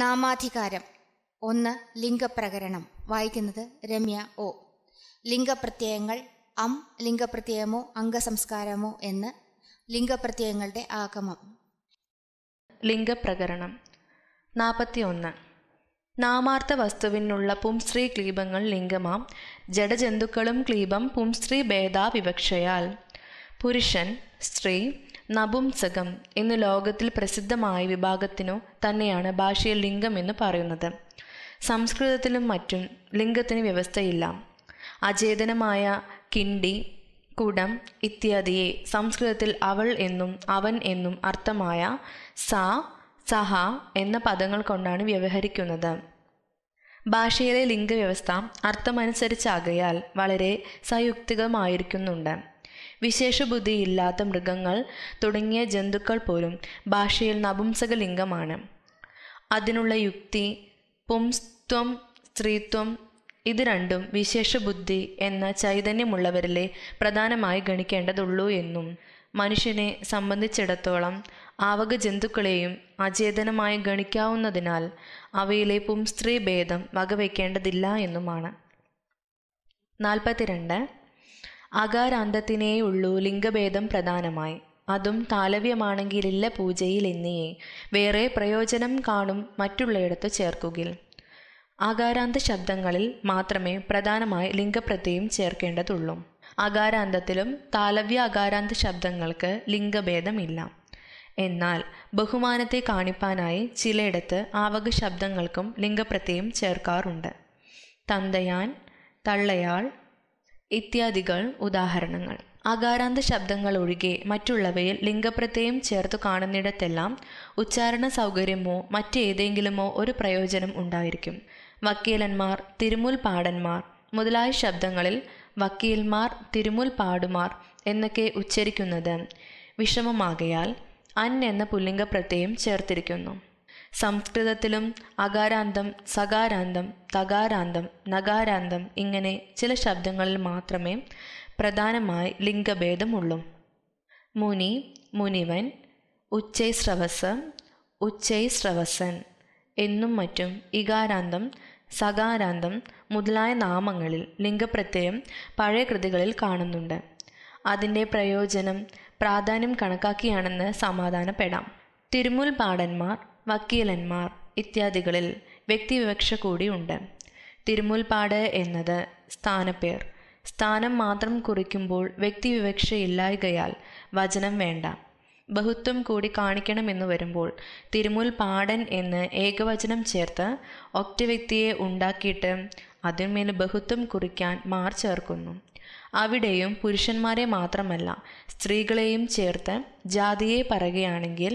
നാമാധികാരം ഒന്ന് ലിംഗപ്രകരണം വായിക്കുന്നത് രമ്യ ഒ ലിംഗപ്രത്യയങ്ങൾ അം ലിംഗപ്രത്യയമോ അംഗസംസ്കാരമോ എന്ന് ലിംഗപ്രത്യയങ്ങളുടെ ആഗമം ലിംഗപ്രകരണം നാൽപ്പത്തി ഒന്ന് നാമാർത്ഥ വസ്തുവിനുള്ള പുംസ്ത്രീ ക്ലീപങ്ങൾ ലിംഗമാം ജഡജന്തുക്കളും ക്ലീപം പുംസ്ത്രീ ഭേദാവിവക്ഷയാൽ പുരുഷൻ സ്ത്രീ നപുംസകം ഇന്ന് ലോകത്തിൽ പ്രസിദ്ധമായ വിഭാഗത്തിനു തന്നെയാണ് ഭാഷയിൽ ലിംഗം എന്ന് പറയുന്നത് സംസ്കൃതത്തിലും മറ്റും ലിംഗത്തിന് വ്യവസ്ഥയില്ല അചേതനമായ കിണ്ടി കുടം ഇത്യാദിയെ സംസ്കൃതത്തിൽ അവൾ എന്നും അവൻ എന്നും അർത്ഥമായ സ സഹ എന്ന പദങ്ങൾ കൊണ്ടാണ് വ്യവഹരിക്കുന്നത് ഭാഷയിലെ ലിംഗവ്യവസ്ഥ അർത്ഥമനുസരിച്ചാകയാൽ വളരെ സയുക്തികമായിരിക്കുന്നുണ്ട് വിശേഷബുദ്ധിയില്ലാത്ത മൃഗങ്ങൾ തുടങ്ങിയ ജന്തുക്കൾ പോലും ഭാഷയിൽ നപുംസകലിംഗമാണ് അതിനുള്ള യുക്തി പുംസ്ത്വം സ്ത്രീത്വം ഇത് രണ്ടും വിശേഷബുദ്ധി എന്ന ചൈതന്യമുള്ളവരിലെ പ്രധാനമായി ഗണിക്കേണ്ടതുള്ളൂ എന്നും മനുഷ്യനെ സംബന്ധിച്ചിടത്തോളം ആവക ജന്തുക്കളെയും അചേതനമായി ഗണിക്കാവുന്നതിനാൽ അവയിലെ പുംസ്ത്രീ ഭേദം വകവെക്കേണ്ടതില്ല എന്നുമാണ് നാൽപ്പത്തിരണ്ട് അകാരാന്തത്തിനേയുള്ളൂ ലിംഗഭേദം പ്രധാനമായി അതും താലവ്യമാണെങ്കിലില്ല പൂജയിൽ എന്നിയേ വേറെ പ്രയോജനം കാണും മറ്റുള്ളയിടത്ത് ചേർക്കുകിൽ അകാരാന്ത ശബ്ദങ്ങളിൽ മാത്രമേ പ്രധാനമായി ലിംഗപ്രത്യയം ചേർക്കേണ്ടതുള്ളൂ അകാരാന്തത്തിലും താലവ്യ അകാരാന്ത ശബ്ദങ്ങൾക്ക് ലിംഗഭേദമില്ല എന്നാൽ ബഹുമാനത്തെ കാണിപ്പാനായി ചിലയിടത്ത് ആവക ശബ്ദങ്ങൾക്കും ലിംഗപ്രത്യയം ചേർക്കാറുണ്ട് തന്തയാൻ തള്ളയാൾ ഇത്യാദികൾ ഉദാഹരണങ്ങൾ അകാരാന്ത ശബ്ദങ്ങൾ ഒഴികെ മറ്റുള്ളവയിൽ ലിംഗപ്രത്യയം ചേർത്തു കാണുന്നിടത്തെല്ലാം ഉച്ചാരണ സൗകര്യമോ മറ്റേതെങ്കിലുമോ ഒരു പ്രയോജനം ഉണ്ടായിരിക്കും വക്കീലന്മാർ തിരുമുൽ പാടന്മാർ മുതലായ ശബ്ദങ്ങളിൽ വക്കീൽമാർ തിരുമുൽ പാടുമാർ എന്നൊക്കെ ഉച്ചരിക്കുന്നത് വിഷമമാകയാൽ അൻ എന്ന പുല്ലിംഗപ്രത്യയം ചേർത്തിരിക്കുന്നു സംസ്കൃതത്തിലും അകാരാന്തം സകാരാന്തം തകാരാന്തം നകാരാന്തം ഇങ്ങനെ ചില ശബ്ദങ്ങളിൽ മാത്രമേ പ്രധാനമായി ലിംഗഭേദമുള്ളൂ മുനി മുനിവൻ ഉച്ചൈസ്രവസ് ഉച്ചൈസ്രവസൻ എന്നും മറ്റും ഇകാരാന്തം സകാരാന്തം മുതലായ നാമങ്ങളിൽ ലിംഗപ്രത്യയം പഴയ കൃതികളിൽ കാണുന്നുണ്ട് അതിൻ്റെ പ്രയോജനം പ്രാധാന്യം കണക്കാക്കിയാണെന്ന് സമാധാനപ്പെടാം തിരുമുൽ പാടന്മാർ വക്കീലന്മാർ ഇത്യാദികളിൽ വ്യക്തിവിവക്ഷ കൂടിയുണ്ട് തിരുമുൽപ്പാട് എന്നത് സ്ഥാനപ്പേർ സ്ഥാനം മാത്രം കുറിക്കുമ്പോൾ വ്യക്തിവിവക്ഷയില്ലായകയാൽ വചനം വേണ്ട ബഹുത്വം കൂടി കാണിക്കണമെന്ന് വരുമ്പോൾ തിരുമുൽ പാടൻ എന്ന് ഏകവചനം ചേർത്ത് ഒറ്റ വ്യക്തിയെ ഉണ്ടാക്കിയിട്ട് അതിന്മേൽ ബഹുത്വം കുറിക്കാൻ മാർ ചേർക്കുന്നു അവിടെയും പുരുഷന്മാരെ മാത്രമല്ല സ്ത്രീകളെയും ചേർത്ത് ജാതിയെ പറയുകയാണെങ്കിൽ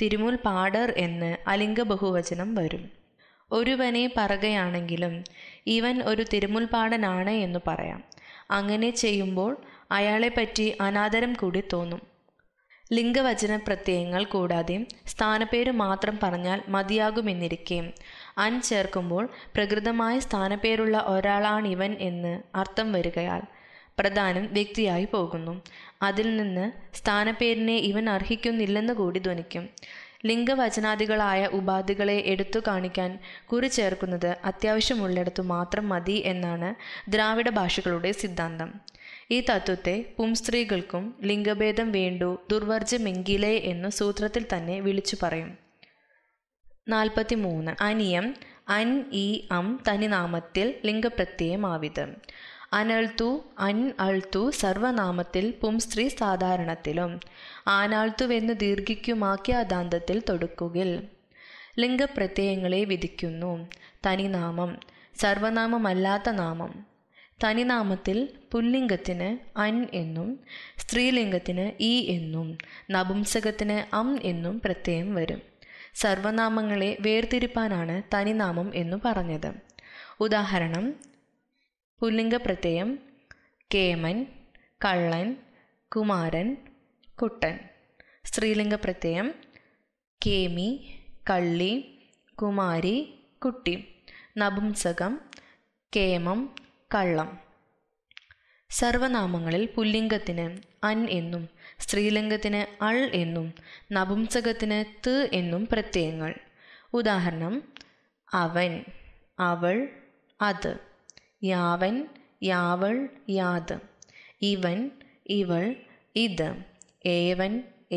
തിരുമുൽ പാടർ എന്ന് അലിംഗ ബഹുവചനം വരും ഒരുവനെ പറകയാണെങ്കിലും ഇവൻ ഒരു തിരുമുൽപാടനാണ് എന്ന് പറയാം അങ്ങനെ ചെയ്യുമ്പോൾ അയാളെപ്പറ്റി അനാദരം കൂടി തോന്നും ലിംഗവചന പ്രത്യയങ്ങൾ കൂടാതെ സ്ഥാനപ്പേര് മാത്രം പറഞ്ഞാൽ മതിയാകുമെന്നിരിക്കേം അൻ ചേർക്കുമ്പോൾ പ്രകൃതമായ സ്ഥാനപ്പേരുള്ള ഒരാളാണിവൻ എന്ന് അർത്ഥം വരികയാൽ പ്രധാനം വ്യക്തിയായി പോകുന്നു അതിൽ നിന്ന് സ്ഥാനപ്പേരിനെ ഇവൻ അർഹിക്കുന്നില്ലെന്ന് കൂടി ധ്വനിക്കും ലിംഗവചനാദികളായ ഉപാധികളെ എടുത്തു കാണിക്കാൻ കുറി ചേർക്കുന്നത് അത്യാവശ്യമുള്ളിടത്തു മാത്രം മതി എന്നാണ് ദ്രാവിഡ ഭാഷകളുടെ സിദ്ധാന്തം ഈ തത്വത്തെ പുംസ്ത്രീകൾക്കും ലിംഗഭേദം വേണ്ടു ദുർവർജ്ജമെങ്കിലേ എന്ന് സൂത്രത്തിൽ തന്നെ വിളിച്ചു പറയും നാൽപ്പത്തി മൂന്ന് അനിയം അൻ ഇ അം തനിനാമത്തിൽ ലിംഗപ്രത്യയമാവിത് അനൾത്തു അൻ അൾത്തു സർവനാമത്തിൽ പുംസ്ത്രീ സാധാരണത്തിലും ആനാഴ്ത്തുവെന്നു ദീർഘിക്കുമാക്കിയ അദാന്തത്തിൽ തൊടുക്കുകിൽ ലിംഗപ്രത്യയങ്ങളെ വിധിക്കുന്നു തനിനാമം സർവനാമമല്ലാത്ത നാമം തനിനാമത്തിൽ പുല്ലിംഗത്തിന് അൻ എന്നും സ്ത്രീലിംഗത്തിന് ഈ എന്നും നപുംസകത്തിന് അം എന്നും പ്രത്യയം വരും സർവനാമങ്ങളെ വേർതിരിപ്പാനാണ് തനിനാമം എന്നു പറഞ്ഞത് ഉദാഹരണം പുല്ലിംഗ പ്രത്യയം കേമൻ കള്ളൻ കുമാരൻ കുട്ടൻ സ്ത്രീലിംഗ പ്രത്യയം കേമി കള്ളി കുമാരി കുട്ടി നപുംസകം കേമം കള്ളം സർവനാമങ്ങളിൽ പുല്ലിംഗത്തിന് അൻ എന്നും സ്ത്രീലിംഗത്തിന് അൾ എന്നും നപുംസകത്തിന് ത് എന്നും പ്രത്യയങ്ങൾ ഉദാഹരണം അവൻ അവൾ അത് യാവൻ യാവൾ യാത് ഇവൻ ഇവൾ ഇത് ഏവൻ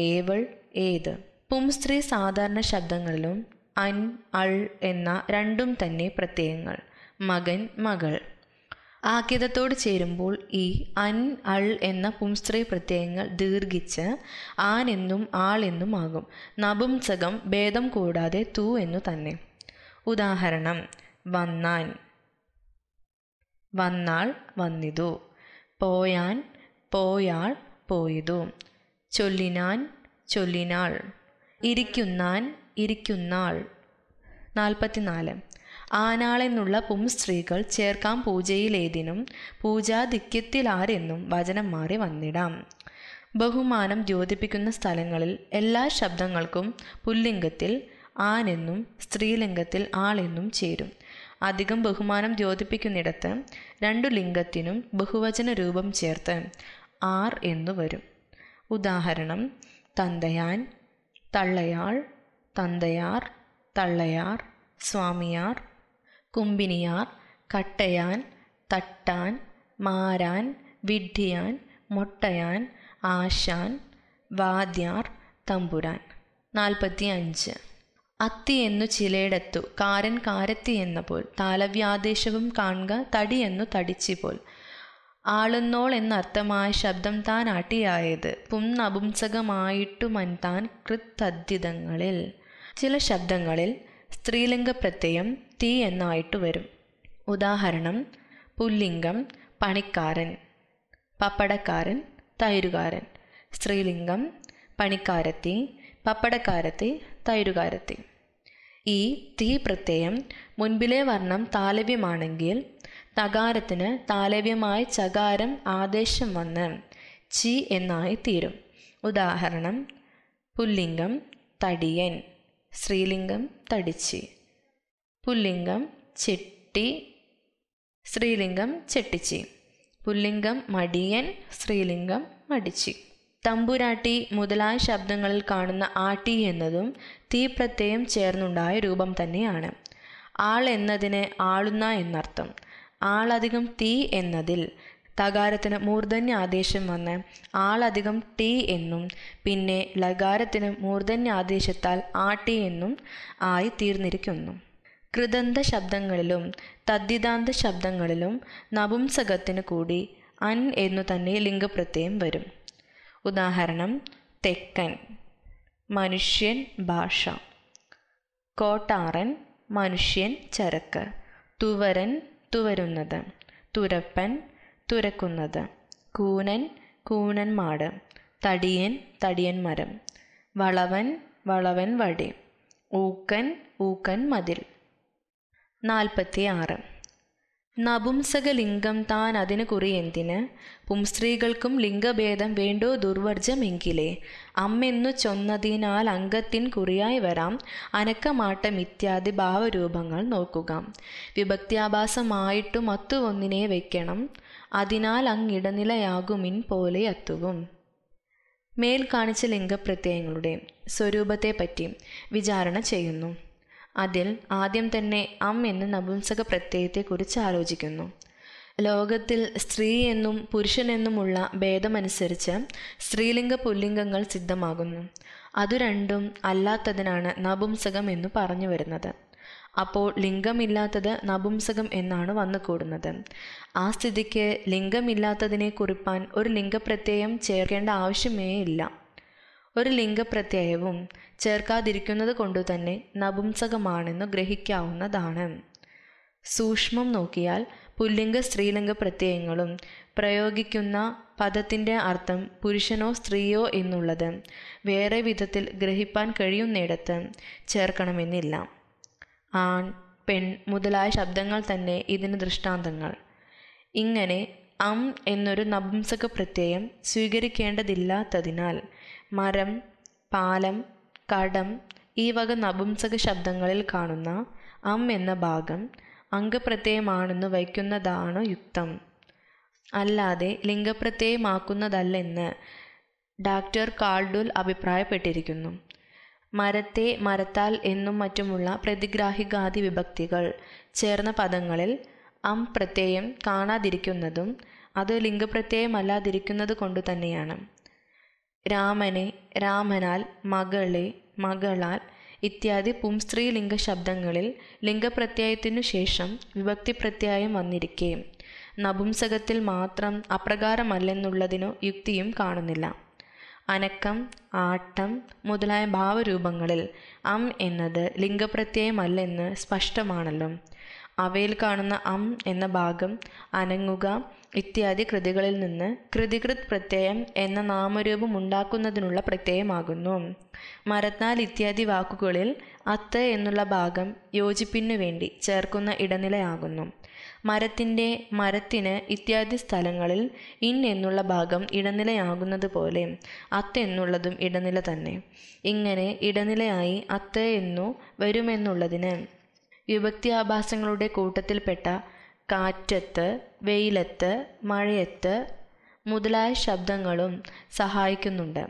ഏവൾ ഏത് പുംസ്ത്രീ സാധാരണ ശബ്ദങ്ങളിലും അൻ അൾ എന്ന രണ്ടും തന്നെ പ്രത്യയങ്ങൾ മകൻ മകൾ ആഖ്യതത്തോട് ചേരുമ്പോൾ ഈ അൻ അൾ എന്ന പുംസ്ത്രീ പ്രത്യയങ്ങൾ ദീർഘിച്ച് ആൻ എന്നും ആൾ എന്നും ആകും നപുംസകം ഭേദം കൂടാതെ തൂ എന്നു തന്നെ ഉദാഹരണം വന്നാൻ വന്നാൾ വന്നിതു പോയാൻ പോയാൾ പോയതു ചൊല്ലിനാൻ ചൊല്ലിനാൾ ഇരിക്കുന്നാൻ ഇരിക്കുന്നാൾ നാൽപ്പത്തിനാല് ആനാളെന്നുള്ള പുംസ്ത്രീകൾ ചേർക്കാം പൂജയിലേതിനും പൂജാധിക്യത്തിലാരെന്നും വചനം മാറി വന്നിടാം ബഹുമാനം ദ്യോതിപ്പിക്കുന്ന സ്ഥലങ്ങളിൽ എല്ലാ ശബ്ദങ്ങൾക്കും പുല്ലിംഗത്തിൽ ആനെന്നും സ്ത്രീലിംഗത്തിൽ ആളെന്നും ചേരും അധികം ബഹുമാനം ദ്യോതിപ്പിക്കുന്നിടത്ത് രണ്ടു ലിംഗത്തിനും ബഹുവചന രൂപം ചേർത്ത് ആർ എന്നു വരും ഉദാഹരണം തന്തയാൻ തള്ളയാൾ തന്തയാർ തള്ളയാർ സ്വാമിയാർ കുമ്പിനിയാർ കട്ടയാൻ തട്ടാൻ മാരാൻ വിഡ്ഢിയാൻ മൊട്ടയാൻ ആശാൻ വാദ്യാർ തമ്പുരാൻ നാൽപ്പത്തി അഞ്ച് അത്തി എന്നു ചിലയിടത്തു കാരൻ കാരത്തി എന്ന പോൽ താലവ്യാദേശവും കാണുക തടിയെന്നു തടിച്ചി പോൽ ആളുന്നോൾ എന്നർത്ഥമായ ശബ്ദം താൻ അടിയായത് മൻ താൻ കൃത്തദ്ധിതങ്ങളിൽ ചില ശബ്ദങ്ങളിൽ സ്ത്രീലിംഗ പ്രത്യയം തീ എന്നായിട്ട് വരും ഉദാഹരണം പുല്ലിംഗം പണിക്കാരൻ പപ്പടക്കാരൻ തൈരുകാരൻ സ്ത്രീലിംഗം പണിക്കാരത്തി പപ്പടക്കാരത്തി തൈരുകാരത്തി ഈ തീ പ്രത്യയം മുൻപിലെ വർണ്ണം താലവ്യമാണെങ്കിൽ തകാരത്തിന് താലവ്യമായി ചകാരം ആദേശം വന്ന് ചി എന്നായി തീരും ഉദാഹരണം പുല്ലിംഗം തടിയൻ സ്ത്രീലിംഗം തടിച്ചി പുല്ലിംഗം ചെട്ടി സ്ത്രീലിംഗം ചെട്ടിച്ചി പുല്ലിംഗം മടിയൻ സ്ത്രീലിംഗം മടിച്ചി തമ്പുരാട്ടി മുതലായ ശബ്ദങ്ങളിൽ കാണുന്ന ആട്ടി എന്നതും തീപ്രത്യയം ചേർന്നുണ്ടായ രൂപം തന്നെയാണ് ആൾ എന്നതിന് ആളുന്ന എന്നർത്ഥം ആളധികം തീ എന്നതിൽ തകാരത്തിന് മൂർധന്യ ആദേശം വന്ന് ആളധികം ടി എന്നും പിന്നെ ലകാരത്തിന് മൂർധന്യ ആദേശത്താൽ ആട്ടി എന്നും ആയി തീർന്നിരിക്കുന്നു കൃതന്ത ശബ്ദങ്ങളിലും തദ്ധിതാന്ത ശബ്ദങ്ങളിലും നപുംസകത്തിന് കൂടി അൻ എന്നു തന്നെ ലിംഗപ്രത്യയം വരും ഉദാഹരണം തെക്കൻ മനുഷ്യൻ ഭാഷ കോട്ടാറൻ മനുഷ്യൻ ചരക്ക് തുവരൻ തുവരുന്നത് തുരപ്പൻ തുരക്കുന്നത് കൂനൻ കൂനൻ തടിയൻ തടിയൻ മരം വളവൻ വളവൻ വടി ഊക്കൻ ഊക്കൻ മതിൽ നാൽപ്പത്തി ആറ് നപുംസകലിംഗം താൻ അതിന് കുറിയെന്തിന് പുംസ്ത്രീകൾക്കും ലിംഗഭേദം വേണ്ടോ ദുർവർജമെങ്കിലേ അമ്മെന്നു ചൊന്നതിനാൽ അംഗത്തിൻ കുറിയായി വരാം അനക്കമാട്ടം ഇത്യാദി ഭാവരൂപങ്ങൾ നോക്കുക വിഭക്ത്യാഭാസമായിട്ടും അത്തുവൊന്നിനെ വയ്ക്കണം അതിനാൽ അങ്ങിടനിലയാകുമിൻ പോലെ അത്തുവും മേൽ കാണിച്ച ലിംഗപ്രത്യയങ്ങളുടെ സ്വരൂപത്തെപ്പറ്റി വിചാരണ ചെയ്യുന്നു അതിൽ ആദ്യം തന്നെ അം എന്ന നപുംസക പ്രത്യയത്തെക്കുറിച്ച് ആലോചിക്കുന്നു ലോകത്തിൽ സ്ത്രീ എന്നും പുരുഷനെന്നുമുള്ള ഭേദമനുസരിച്ച് സ്ത്രീലിംഗ പുല്ലിംഗങ്ങൾ സിദ്ധമാകുന്നു അതു രണ്ടും അല്ലാത്തതിനാണ് നപുംസകം എന്ന് പറഞ്ഞു വരുന്നത് അപ്പോൾ ലിംഗമില്ലാത്തത് നപുംസകം എന്നാണ് വന്നുകൂടുന്നത് ആ സ്ഥിതിക്ക് ലിംഗമില്ലാത്തതിനെ കുറിപ്പാൻ ഒരു ലിംഗപ്രത്യയം ചേർക്കേണ്ട ആവശ്യമേ ഇല്ല ഒരു ലിംഗപ്രത്യയവും ചേർക്കാതിരിക്കുന്നത് തന്നെ നപുംസകമാണെന്ന് ഗ്രഹിക്കാവുന്നതാണ് സൂക്ഷ്മം നോക്കിയാൽ പുല്ലിംഗ സ്ത്രീലിംഗ പ്രത്യയങ്ങളും പ്രയോഗിക്കുന്ന പദത്തിൻ്റെ അർത്ഥം പുരുഷനോ സ്ത്രീയോ എന്നുള്ളത് വേറെ വിധത്തിൽ ഗ്രഹിപ്പാൻ കഴിയുന്നിടത്ത് ചേർക്കണമെന്നില്ല ആൺ പെൺ മുതലായ ശബ്ദങ്ങൾ തന്നെ ഇതിന് ദൃഷ്ടാന്തങ്ങൾ ഇങ്ങനെ അം എന്നൊരു നപുംസക പ്രത്യയം സ്വീകരിക്കേണ്ടതില്ലാത്തതിനാൽ മരം പാലം കടം ഈ വക നപുംസക ശബ്ദങ്ങളിൽ കാണുന്ന അം എന്ന ഭാഗം അംഗപ്രത്യയമാണെന്ന് വയ്ക്കുന്നതാണ് യുക്തം അല്ലാതെ ലിംഗപ്രത്യയമാക്കുന്നതല്ലെന്ന് ഡാക്ടർ കാൾഡുൽ അഭിപ്രായപ്പെട്ടിരിക്കുന്നു മരത്തെ മരത്താൽ എന്നും മറ്റുമുള്ള പ്രതിഗ്രാഹികാദി വിഭക്തികൾ ചേർന്ന പദങ്ങളിൽ അം പ്രത്യയം കാണാതിരിക്കുന്നതും അത് ലിംഗപ്രത്യയമല്ലാതിരിക്കുന്നത് കൊണ്ടു തന്നെയാണ് രാമനെ രാമനാൽ മകളെ മകളാൽ ഇത്യാദി പുംസ്ത്രീലിംഗ ശബ്ദങ്ങളിൽ ലിംഗപ്രത്യയത്തിനു ശേഷം വിഭക്തിപ്രത്യയം വന്നിരിക്കെ നപുംസകത്തിൽ മാത്രം അപ്രകാരമല്ലെന്നുള്ളതിനു യുക്തിയും കാണുന്നില്ല അനക്കം ആട്ടം മുതലായ ഭാവരൂപങ്ങളിൽ അം എന്നത് ലിംഗപ്രത്യയമല്ലെന്ന് സ്പഷ്ടമാണല്ലോ അവയിൽ കാണുന്ന അം എന്ന ഭാഗം അനങ്ങുക ഇത്യാദി കൃതികളിൽ നിന്ന് കൃതികൃത് പ്രത്യയം എന്ന നാമരൂപം ഉണ്ടാക്കുന്നതിനുള്ള പ്രത്യയമാകുന്നു മരത്നാൽ ഇത്യാദി വാക്കുകളിൽ അത്ത് എന്നുള്ള ഭാഗം യോജിപ്പിനു വേണ്ടി ചേർക്കുന്ന ഇടനിലയാകുന്നു മരത്തിൻ്റെ മരത്തിന് ഇത്യാദി സ്ഥലങ്ങളിൽ ഇൻ എന്നുള്ള ഭാഗം ഇടനിലയാകുന്നത് പോലെ അത്ത് എന്നുള്ളതും ഇടനില തന്നെ ഇങ്ങനെ ഇടനിലയായി അത്ത് എന്നു വരുമെന്നുള്ളതിന് വിഭക്തിയാഭാസങ്ങളുടെ കൂട്ടത്തിൽപ്പെട്ട കാറ്റത്ത് വെയിലത്ത് മഴയത്ത് മുതലായ ശബ്ദങ്ങളും സഹായിക്കുന്നുണ്ട്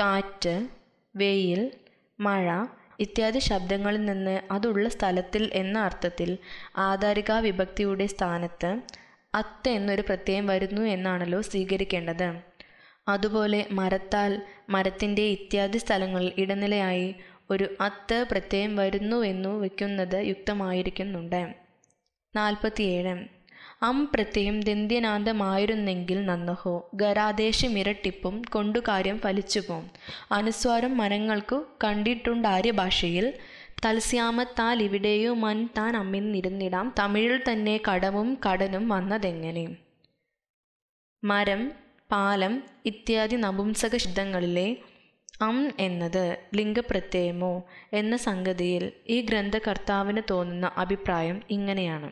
കാറ്റ് വെയിൽ മഴ ഇത്യാദി ശബ്ദങ്ങളിൽ നിന്ന് അതുള്ള സ്ഥലത്തിൽ എന്ന അർത്ഥത്തിൽ ആധാരിക വിഭക്തിയുടെ സ്ഥാനത്ത് അത്ത് എന്നൊരു പ്രത്യയം വരുന്നു എന്നാണല്ലോ സ്വീകരിക്കേണ്ടത് അതുപോലെ മരത്താൽ മരത്തിൻ്റെ ഇത്യാദി സ്ഥലങ്ങളിൽ ഇടനിലയായി ഒരു അത്ത് പ്രത്യയം വരുന്നുവെന്നു വയ്ക്കുന്നത് യുക്തമായിരിക്കുന്നുണ്ട് നാൽപ്പത്തിയേഴ് അം പ്രത്യയം ദന്ത്യനാന്തമായിരുന്നെങ്കിൽ നന്നഹോ ഗരാദേശമിരട്ടിപ്പും കൊണ്ടു കാര്യം ഫലിച്ചുപോം അനുസ്വാരം മനങ്ങൾക്കു കണ്ടിട്ടുണ്ടാര്യ ഭാഷയിൽ തൽസ്യാമത്താൽ ഇവിടെയോ മൻ താൻ അമ്മിന്നിരുന്നിടാം തമിഴിൽ തന്നെ കടവും കടനും വന്നതെങ്ങനെ മരം പാലം ഇത്യാദി നപുംസക ശബ്ദങ്ങളിലെ അം എന്നത് ലിംഗപ്രത്യയമോ എന്ന സംഗതിയിൽ ഈ ഗ്രന്ഥകർത്താവിന് തോന്നുന്ന അഭിപ്രായം ഇങ്ങനെയാണ്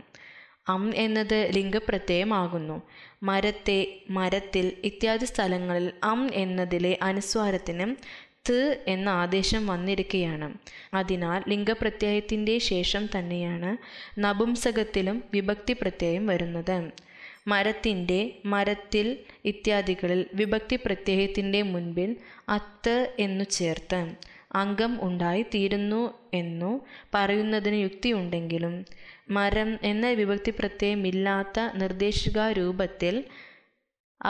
അം എന്നത് ലിംഗപ്രത്യയമാകുന്നു മരത്തെ മരത്തിൽ ഇത്യാദി സ്ഥലങ്ങളിൽ അം എന്നതിലെ അനുസ്വാരത്തിന് ത് എന്ന ആദേശം വന്നിരിക്കുകയാണ് അതിനാൽ ലിംഗപ്രത്യയത്തിൻ്റെ ശേഷം തന്നെയാണ് നപുംസകത്തിലും വിഭക്തി പ്രത്യയം വരുന്നത് മരത്തിന്റെ മരത്തിൽ ഇത്യാദികളിൽ പ്രത്യയത്തിൻ്റെ മുൻപിൽ അത്ത് എന്നു ചേർത്ത് അംഗം ഉണ്ടായി തീരുന്നു എന്നു പറയുന്നതിന് യുക്തിയുണ്ടെങ്കിലും മരം എന്ന വിഭക്തി പ്രത്യയമില്ലാത്ത വിഭക്തിപ്രത്യയമില്ലാത്ത രൂപത്തിൽ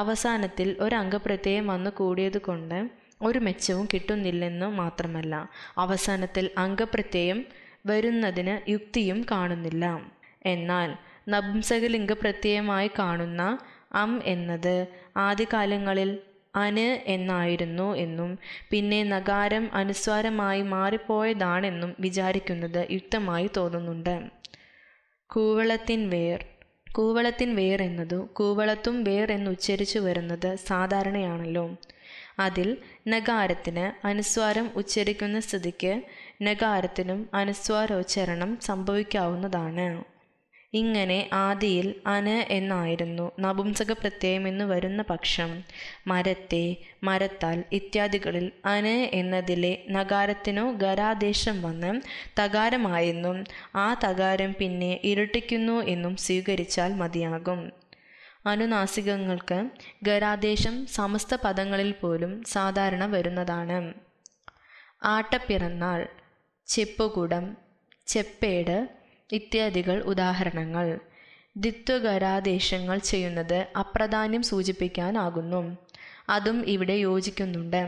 അവസാനത്തിൽ ഒരു അംഗപ്രത്യയം വന്നു കൂടിയതുകൊണ്ട് ഒരു മെച്ചവും കിട്ടുന്നില്ലെന്നു മാത്രമല്ല അവസാനത്തിൽ അംഗപ്രത്യയം വരുന്നതിന് യുക്തിയും കാണുന്നില്ല എന്നാൽ നപുംസകലിംഗ പ്രത്യയമായി കാണുന്ന അം എന്നത് ആദ്യകാലങ്ങളിൽ അന് എന്നായിരുന്നു എന്നും പിന്നെ നഗാരം അനുസ്വാരമായി മാറിപ്പോയതാണെന്നും വിചാരിക്കുന്നത് യുക്തമായി തോന്നുന്നുണ്ട് കൂവളത്തിൻ വേർ കൂവളത്തിൻ വേർ എന്നതു കൂവളത്തും വേർ എന്ന് ഉച്ചരിച്ചു വരുന്നത് സാധാരണയാണല്ലോ അതിൽ നഗാരത്തിന് അനുസ്വാരം ഉച്ചരിക്കുന്ന സ്ഥിതിക്ക് നഗാരത്തിനും അനുസ്വാരോച്ചരണം സംഭവിക്കാവുന്നതാണ് ഇങ്ങനെ ആദിയിൽ അന എന്നായിരുന്നു നപുംസക പ്രത്യയം എന്ന് വരുന്ന പക്ഷം മരത്തെ മരത്താൽ ഇത്യാദികളിൽ അന എന്നതിലെ നകാരത്തിനോ ഗരാദേശം വന്ന് തകാരമായെന്നും ആ തകാരം പിന്നെ ഇരട്ടിക്കുന്നു എന്നും സ്വീകരിച്ചാൽ മതിയാകും അനുനാസികങ്ങൾക്ക് ഗരാദേശം സമസ്ത പദങ്ങളിൽ പോലും സാധാരണ വരുന്നതാണ് ആട്ടപ്പിറന്നാൾ ചെപ്പുകുടം ചെപ്പേട് ഇത്യാദികൾ ഉദാഹരണങ്ങൾ ദ്വിത്വകരാദേശങ്ങൾ ചെയ്യുന്നത് അപ്രധാന്യം സൂചിപ്പിക്കാനാകുന്നു അതും ഇവിടെ യോജിക്കുന്നുണ്ട്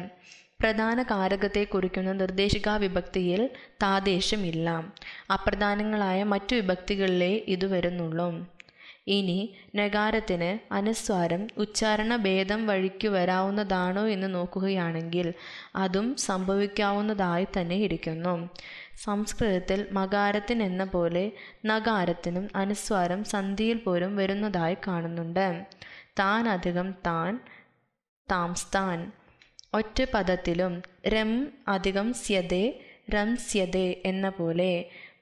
പ്രധാന കാരകത്തെ കുറിക്കുന്ന നിർദ്ദേശിക വിഭക്തിയിൽ താദേശമില്ല അപ്രധാനങ്ങളായ മറ്റു വിഭക്തികളിലേ ഇത് വരുന്നുള്ളൂ ഇനി നഗാരത്തിന് അനുസ്വാരം ഉച്ചാരണ ഭേദം വഴിക്ക് വരാവുന്നതാണോ എന്ന് നോക്കുകയാണെങ്കിൽ അതും സംഭവിക്കാവുന്നതായി തന്നെ ഇരിക്കുന്നു സംസ്കൃതത്തിൽ പോലെ നകാരത്തിനും അനുസ്വാരം സന്ധിയിൽ പോലും വരുന്നതായി കാണുന്നുണ്ട് താൻ അധികം താൻ താംസ്താൻ ഒറ്റ പദത്തിലും രം അധികം സ്യതേ രംസ്യതേ എന്ന പോലെ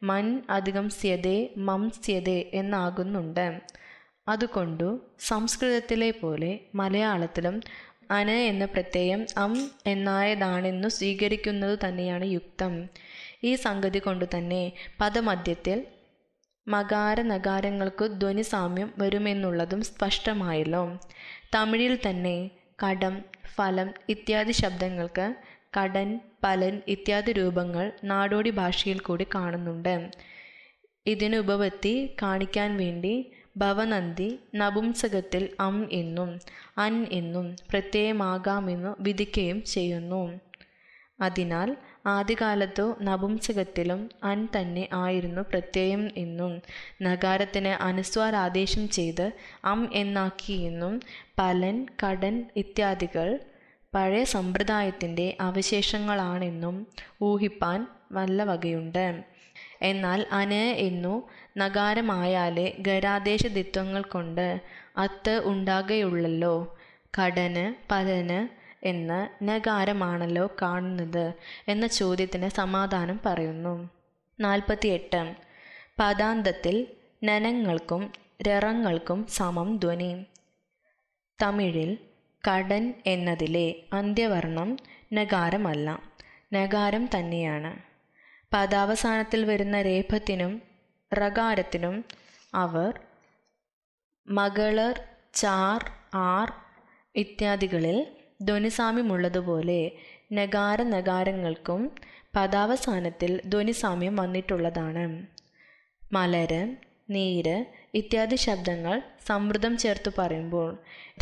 മൻ അധികം സ്യതേ മംസ്യതേ എന്നാകുന്നുണ്ട് അതുകൊണ്ടു സംസ്കൃതത്തിലെ പോലെ മലയാളത്തിലും അന എന്ന പ്രത്യയം അം എന്നായതാണെന്നു സ്വീകരിക്കുന്നത് തന്നെയാണ് യുക്തം ഈ സംഗതി കൊണ്ടുതന്നെ പദമധ്യത്തിൽ നഗാരങ്ങൾക്ക് ധ്വനിസാമ്യം വരുമെന്നുള്ളതും സ്പഷ്ടമായല്ലോ തമിഴിൽ തന്നെ കടം ഫലം ഇത്യാദി ശബ്ദങ്ങൾക്ക് കടൻ പലൻ ഇത്യാദി രൂപങ്ങൾ നാടോടി ഭാഷയിൽ കൂടി കാണുന്നുണ്ട് ഇതിന് ഉപപത്തി കാണിക്കാൻ വേണ്ടി ഭവനന്തി നപുംസകത്തിൽ അം എന്നും അൻ എന്നും പ്രത്യയമാകാമെന്നു വിധിക്കുകയും ചെയ്യുന്നു അതിനാൽ ആദ്യകാലത്തു നപുംസകത്തിലും അൻ തന്നെ ആയിരുന്നു പ്രത്യയം എന്നും അനുസ്വാർ ആദേശം ചെയ്ത് അം എന്നാക്കിയെന്നും പലൻ കടൻ ഇത്യാദികൾ പഴയ സമ്പ്രദായത്തിൻ്റെ അവശേഷങ്ങളാണെന്നും ഊഹിപ്പാൻ വല്ലവകയുണ്ട് എന്നാൽ അന് എന്നു നകാരമായാലേ ദിത്വങ്ങൾ കൊണ്ട് അത്ത് ഉണ്ടാകയുള്ളല്ലോ കടന് പലന് എന്ന നഗാരമാണല്ലോ കാണുന്നത് എന്ന ചോദ്യത്തിന് സമാധാനം പറയുന്നു നാൽപ്പത്തിയെട്ട് പദാന്തത്തിൽ നനങ്ങൾക്കും രറങ്ങൾക്കും സമം ധ്വനി തമിഴിൽ കടൻ എന്നതിലെ അന്ത്യവർണം നഗാരമല്ല നഗാരം തന്നെയാണ് പദാവസാനത്തിൽ വരുന്ന രേപത്തിനും റകാരത്തിനും അവർ മകളർ ചാർ ആർ ഇത്യാദികളിൽ ധ്വനിസാമ്യമുള്ളതുപോലെ നഗാരങ്ങൾക്കും പദാവസാനത്തിൽ ധ്വനിസാമ്യം വന്നിട്ടുള്ളതാണ് മലര് നീര് ഇത്യാദി ശബ്ദങ്ങൾ സമൃദ്ധം ചേർത്തു പറയുമ്പോൾ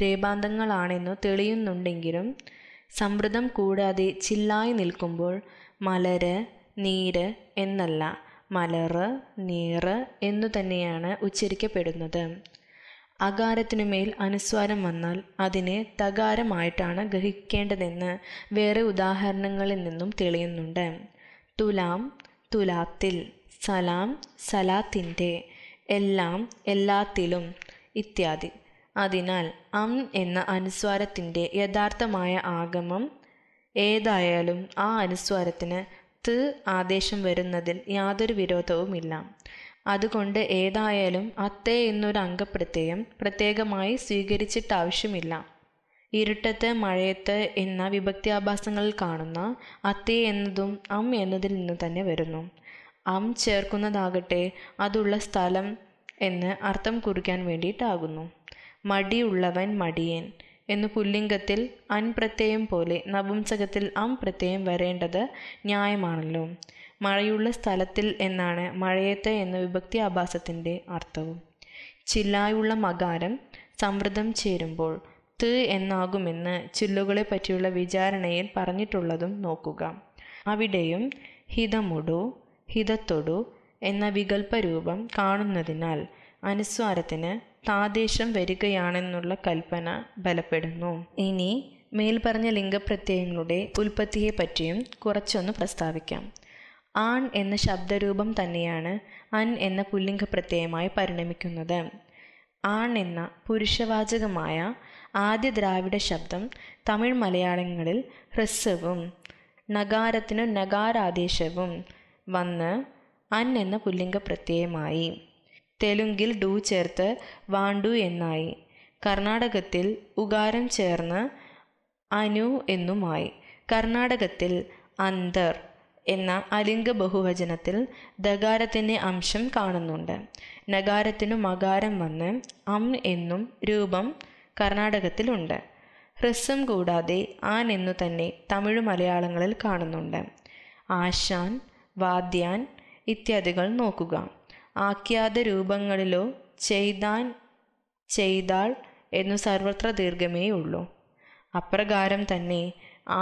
രേപാന്തങ്ങളാണെന്നു തെളിയുന്നുണ്ടെങ്കിലും സമൃദ്ധം കൂടാതെ ചില്ലായി നിൽക്കുമ്പോൾ മലര് നീര് എന്നല്ല മലറ് നീറ് എന്നു തന്നെയാണ് ഉച്ചരിക്കപ്പെടുന്നത് അകാരത്തിനുമേൽ അനുസ്വാരം വന്നാൽ അതിനെ തകാരമായിട്ടാണ് ഗ്രഹിക്കേണ്ടതെന്ന് വേറെ ഉദാഹരണങ്ങളിൽ നിന്നും തെളിയുന്നുണ്ട് തുലാം തുലാത്തിൽ സലാം സലാത്തിൻ്റെ എല്ലാം എല്ലാത്തിലും ഇത്യാദി അതിനാൽ അം എന്ന അനുസ്വാരത്തിൻ്റെ യഥാർത്ഥമായ ആഗമം ഏതായാലും ആ അനുസ്വാരത്തിന് ത് ആദേശം വരുന്നതിൽ യാതൊരു വിരോധവുമില്ല അതുകൊണ്ട് ഏതായാലും അത്തേ എന്നൊരു അംഗപ്രത്യയം പ്രത്യേകമായി സ്വീകരിച്ചിട്ടാവശ്യമില്ല ഇരുട്ടത്ത് മഴയത്ത് എന്ന വിഭക്തിയാഭാസങ്ങളിൽ കാണുന്ന അത്തേ എന്നതും അം എന്നതിൽ നിന്ന് തന്നെ വരുന്നു അം ചേർക്കുന്നതാകട്ടെ അതുള്ള സ്ഥലം എന്ന് അർത്ഥം കുറിക്കാൻ വേണ്ടിയിട്ടാകുന്നു മടിയുള്ളവൻ മടിയൻ എന്ന് പുല്ലിംഗത്തിൽ അൻ പ്രത്യയം പോലെ നപുംസകത്തിൽ അം പ്രത്യയം വരേണ്ടത് ന്യായമാണല്ലോ മഴയുള്ള സ്ഥലത്തിൽ എന്നാണ് മഴയത്ത് എന്ന വിഭക്തി ആഭാസത്തിൻ്റെ അർത്ഥവും ചില്ലായുള്ള മകാരം സമൃദ്ധം ചേരുമ്പോൾ ത് എന്നാകുമെന്ന് ചില്ലുകളെ പറ്റിയുള്ള വിചാരണയിൽ പറഞ്ഞിട്ടുള്ളതും നോക്കുക അവിടെയും ഹിതമൊടു ഹിതത്തൊടു എന്ന വികല്പരൂപം കാണുന്നതിനാൽ അനുസ്വാരത്തിന് താദേശം വരികയാണെന്നുള്ള കൽപ്പന ബലപ്പെടുന്നു ഇനി മേൽപ്പറഞ്ഞ ലിംഗപ്രത്യയങ്ങളുടെ ഉൽപ്പത്തിയെപ്പറ്റിയും കുറച്ചൊന്ന് പ്രസ്താവിക്കാം ആൺ എന്ന ശബ്ദരൂപം തന്നെയാണ് അൻ എന്ന പ്രത്യയമായി പരിണമിക്കുന്നത് ആൺ എന്ന പുരുഷവാചകമായ ആദ്യ ദ്രാവിഡ ശബ്ദം തമിഴ് മലയാളങ്ങളിൽ ഹ്രസ്വവും നഗാരത്തിനു നഗാരാദേശവും വന്ന് അൻ എന്ന പ്രത്യയമായി തെലുങ്കിൽ ഡു ചേർത്ത് വാണ്ടു എന്നായി കർണാടകത്തിൽ ഉകാരം ചേർന്ന് അനു എന്നുമായി കർണാടകത്തിൽ അന്തർ എന്ന അലിംഗ ബഹുവചനത്തിൽ ദകാരത്തിൻ്റെ അംശം കാണുന്നുണ്ട് നഗാരത്തിനു മകാരം വന്ന് അം എന്നും രൂപം കർണാടകത്തിലുണ്ട് ഹ്രസ്വം കൂടാതെ ആൻ എന്നു തന്നെ തമിഴ് മലയാളങ്ങളിൽ കാണുന്നുണ്ട് ആശാൻ വാദ്യാൻ ഇത്യാദികൾ നോക്കുക ആഖ്യാത രൂപങ്ങളിലോ ചെയ്താൻ ചെയ്താൾ എന്നു സർവത്ര ദീർഘമേയുള്ളൂ ഉള്ളൂ അപ്രകാരം തന്നെ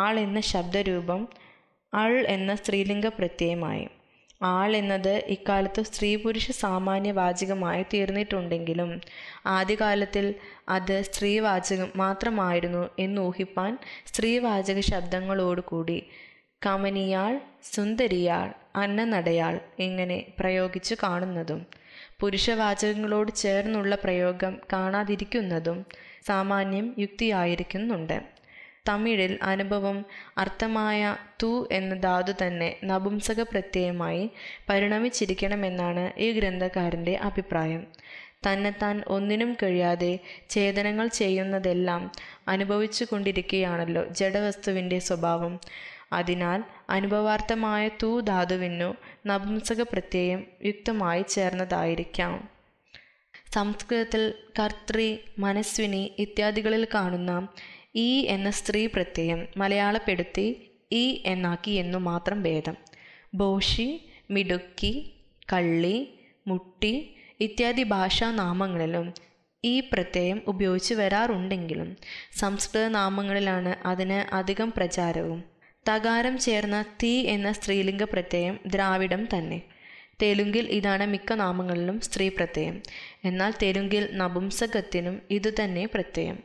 ആൾ എന്ന ശബ്ദരൂപം അൾ എന്ന സ്ത്രീലിംഗ പ്രത്യയമായി ആൾ എന്നത് ഇക്കാലത്ത് സ്ത്രീ പുരുഷ വാചകമായി തീർന്നിട്ടുണ്ടെങ്കിലും ആദ്യകാലത്തിൽ അത് സ്ത്രീവാചകം മാത്രമായിരുന്നു എന്നൂഹിപ്പാൻ സ്ത്രീവാചക ശബ്ദങ്ങളോടുകൂടി കമനിയാൾ സുന്ദരിയാൾ അന്നനടയാൾ ഇങ്ങനെ പ്രയോഗിച്ചു കാണുന്നതും പുരുഷവാചകങ്ങളോട് ചേർന്നുള്ള പ്രയോഗം കാണാതിരിക്കുന്നതും സാമാന്യം യുക്തിയായിരിക്കുന്നുണ്ട് തമിഴിൽ അനുഭവം അർത്ഥമായ തു എന്ന ധാതു തന്നെ നപുംസക പ്രത്യയമായി പരിണമിച്ചിരിക്കണമെന്നാണ് ഈ ഗ്രന്ഥകാരൻ്റെ അഭിപ്രായം തന്നെത്താൻ ഒന്നിനും കഴിയാതെ ചേതനങ്ങൾ ചെയ്യുന്നതെല്ലാം അനുഭവിച്ചു കൊണ്ടിരിക്കുകയാണല്ലോ ജഡവസ്തുവിൻ്റെ സ്വഭാവം അതിനാൽ അനുഭവാർത്ഥമായ തൂ ധാതുവിനു നപുംസക പ്രത്യയം യുക്തമായി ചേർന്നതായിരിക്കാം സംസ്കൃതത്തിൽ കർത്തൃ മനസ്വിനി ഇത്യാദികളിൽ കാണുന്ന ഈ എന്ന സ്ത്രീ പ്രത്യയം മലയാളപ്പെടുത്തി ഈ എന്നാക്കി എന്നു മാത്രം ഭേദം ബോഷി മിടുക്കി കള്ളി മുട്ടി ഇത്യാദി ഭാഷാനാമങ്ങളിലും ഈ പ്രത്യയം ഉപയോഗിച്ച് വരാറുണ്ടെങ്കിലും സംസ്കൃത നാമങ്ങളിലാണ് അതിന് അധികം പ്രചാരവും തകാരം ചേർന്ന തീ എന്ന സ്ത്രീലിംഗ പ്രത്യയം ദ്രാവിഡം തന്നെ തെലുങ്കിൽ ഇതാണ് മിക്ക നാമങ്ങളിലും സ്ത്രീ പ്രത്യയം എന്നാൽ തെലുങ്കിൽ നപുംസകത്തിനും ഇതുതന്നെ പ്രത്യയം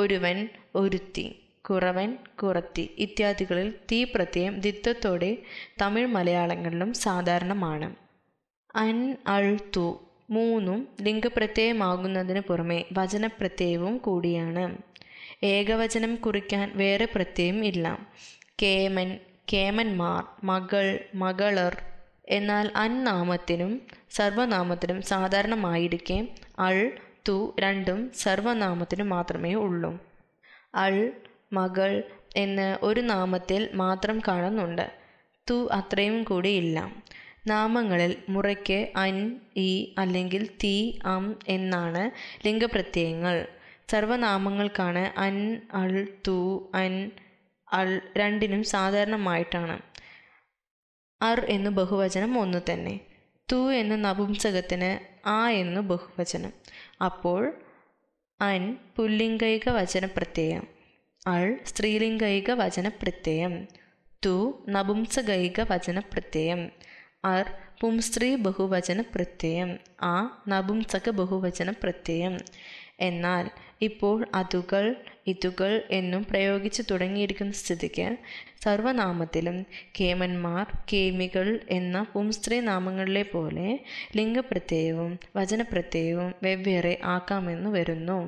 ഒരുവൻ ഒരുത്തി കുറവൻ കുറത്തി ഇത്യാദികളിൽ തീ പ്രത്യയം ദിത്വത്തോടെ തമിഴ് മലയാളങ്ങളിലും സാധാരണമാണ് അൻ അൾ തു മൂന്നും ലിംഗപ്രത്യയമാകുന്നതിന് പുറമെ വചനപ്രത്യയവും കൂടിയാണ് ഏകവചനം കുറിക്കാൻ വേറെ പ്രത്യയം ഇല്ല കേമൻ കേമന്മാർ മകൾ മകളർ എന്നാൽ അൻ സർവനാമത്തിനും സാധാരണമായിരിക്കെ അൾ തു രണ്ടും സർവനാമത്തിനു മാത്രമേ ഉള്ളൂ അൾ മകൾ എന്ന് ഒരു നാമത്തിൽ മാത്രം കാണുന്നുണ്ട് തു അത്രയും കൂടി ഇല്ല നാമങ്ങളിൽ മുറയ്ക്ക് അൻ ഇ അല്ലെങ്കിൽ തീ അം എന്നാണ് ലിംഗപ്രത്യയങ്ങൾ സർവനാമങ്ങൾക്കാണ് അൻ അൾ തു അൻ അൾ രണ്ടിനും സാധാരണമായിട്ടാണ് അർ എന്നു ബഹുവചനം ഒന്ന് തന്നെ തു എന്ന നപുംസകത്തിന് ആ എന്നു ബഹുവചനം അപ്പോൾ അൻ പുല്ലിംഗൈക വചനപ്രത്യയം അൾ സ്ത്രീലിംഗൈക വചനപ്രത്യയം തു നപുംസകൈക വചനപ്രത്യയം അർ പുംസ്ത്രീ ബഹുവചന പ്രത്യയം ആ നപുംസക ബഹുവചന പ്രത്യയം എന്നാൽ ഇപ്പോൾ അതുകൾ ഇതുകൾ എന്നും പ്രയോഗിച്ചു തുടങ്ങിയിരിക്കുന്ന സ്ഥിതിക്ക് സർവനാമത്തിലും കേമന്മാർ കേമികൾ എന്ന പുംസ്ത്രീ നാമങ്ങളിലെ പോലെ ലിംഗപ്രത്യയവും വചനപ്രത്യയവും വെവ്വേറെ ആക്കാമെന്ന് വരുന്നു